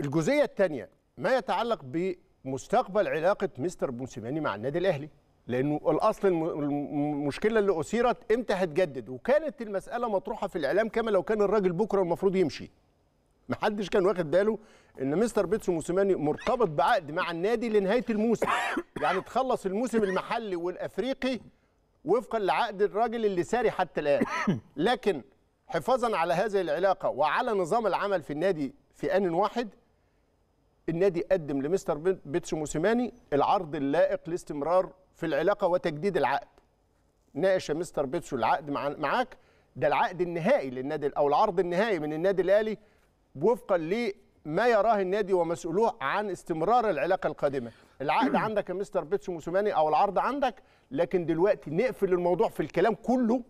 الجزئيه الثانيه ما يتعلق بمستقبل علاقه مستر موسيماني مع النادي الاهلي لانه الاصل المشكله اللي اثيرت امتى هتجدد وكانت المساله مطروحه في الاعلام كما لو كان الراجل بكره المفروض يمشي محدش كان واخد باله ان مستر بيتسو موسيماني مرتبط بعقد مع النادي لنهايه الموسم يعني تخلص الموسم المحلي والافريقي وفقا لعقد الراجل اللي ساري حتى الان لكن حفاظا على هذه العلاقه وعلى نظام العمل في النادي في ان واحد النادي قدم لمستر بيتسو موسيماني العرض اللائق لاستمرار في العلاقه وتجديد العقد ناقش مستر بيتسو العقد معاك ده العقد النهائي للنادي او العرض النهائي من النادي الاهلي وفقا لما يراه النادي ومسؤولوه عن استمرار العلاقه القادمه العقد عندك يا مستر بيتسو موسيماني او العرض عندك لكن دلوقتي نقفل الموضوع في الكلام كله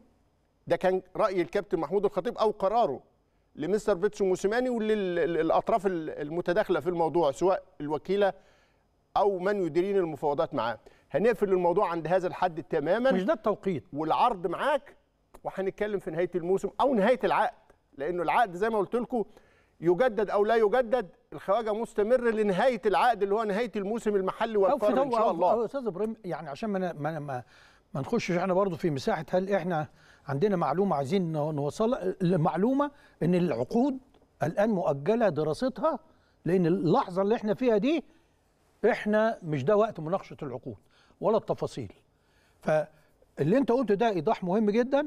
ده كان راي الكابتن محمود الخطيب او قراره لمستر بيتسو موسيماني وللاطراف المتداخله في الموضوع سواء الوكيله او من يديرين المفاوضات معاه هنقفل الموضوع عند هذا الحد تماما مش ده التوقيت والعرض معاك وهنتكلم في نهايه الموسم او نهايه العقد لانه العقد زي ما قلت لكم يجدد او لا يجدد الخواجه مستمر لنهايه العقد اللي هو نهايه الموسم المحلي والقاري ان شاء الله استاذ ابراهيم يعني عشان ما أنا أنا ما, ما ما نخشش احنا برضو في مساحه هل احنا عندنا معلومه عايزين نوصلها المعلومه ان العقود الان مؤجله دراستها لان اللحظه اللي احنا فيها دي احنا مش ده وقت مناقشه العقود ولا التفاصيل فاللي انت قلته ده ايضاح مهم جدا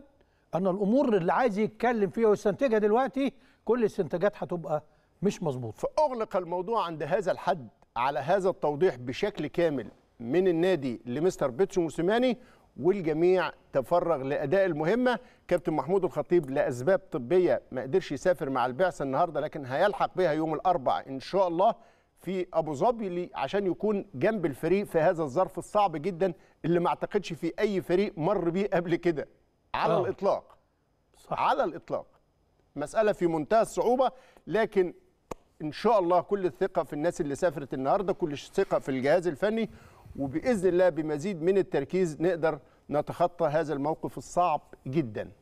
ان الامور اللي عايز يتكلم فيها ويستنتجها دلوقتي كل الاستنتاجات هتبقى مش مظبوط فاغلق الموضوع عند هذا الحد على هذا التوضيح بشكل كامل من النادي لمستر بيتشو موسيماني والجميع تفرغ لاداء المهمه كابتن محمود الخطيب لاسباب طبيه ما قدرش يسافر مع البعثه النهارده لكن هيلحق بها يوم الاربع ان شاء الله في ابو ظبي عشان يكون جنب الفريق في هذا الظرف الصعب جدا اللي ما اعتقدش في اي فريق مر بيه قبل كده على أوه. الاطلاق صح. على الاطلاق مساله في منتهى الصعوبه لكن ان شاء الله كل الثقه في الناس اللي سافرت النهارده كل الثقه في الجهاز الفني وباذن الله بمزيد من التركيز نقدر نتخطى هذا الموقف الصعب جدا